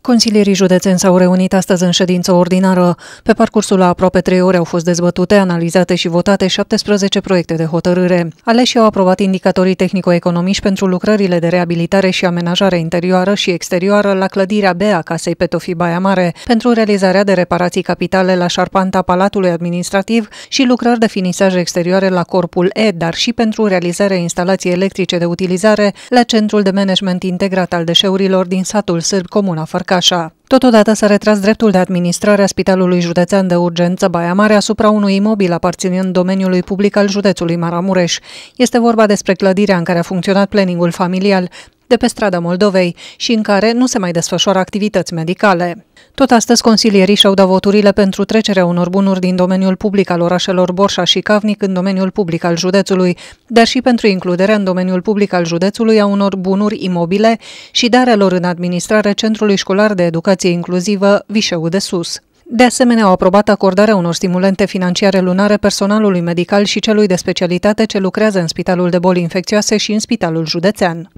Consilierii județeni s-au reunit astăzi în ședință ordinară. Pe parcursul a aproape trei ore au fost dezbătute, analizate și votate 17 proiecte de hotărâre. Aleșii au aprobat indicatorii tehnico-economici pentru lucrările de reabilitare și amenajare interioară și exterioară la clădirea B a casei Petofi Baia Mare, pentru realizarea de reparații capitale la șarpanta Palatului Administrativ și lucrări de finisaj exterioare la corpul E, dar și pentru realizarea instalației electrice de utilizare la Centrul de Management Integrat al Deșeurilor din satul Sârb, Comuna Fără Fărcașa. Totodată s-a retras dreptul de administrare a Spitalului Județean de Urgență Baia Mare asupra unui imobil aparținând domeniului public al județului Maramureș. Este vorba despre clădirea în care a funcționat planningul familial de pe strada Moldovei și în care nu se mai desfășoară activități medicale. Tot astăzi, consilierii și-au dat voturile pentru trecerea unor bunuri din domeniul public al orașelor Borșa și Cavnic în domeniul public al județului, dar și pentru includerea în domeniul public al județului a unor bunuri imobile și darea lor în administrare Centrului Școlar de Educație Inclusivă Vișeu de Sus. De asemenea, au aprobat acordarea unor stimulente financiare lunare personalului medical și celui de specialitate ce lucrează în Spitalul de Boli Infecțioase și în Spitalul Județean.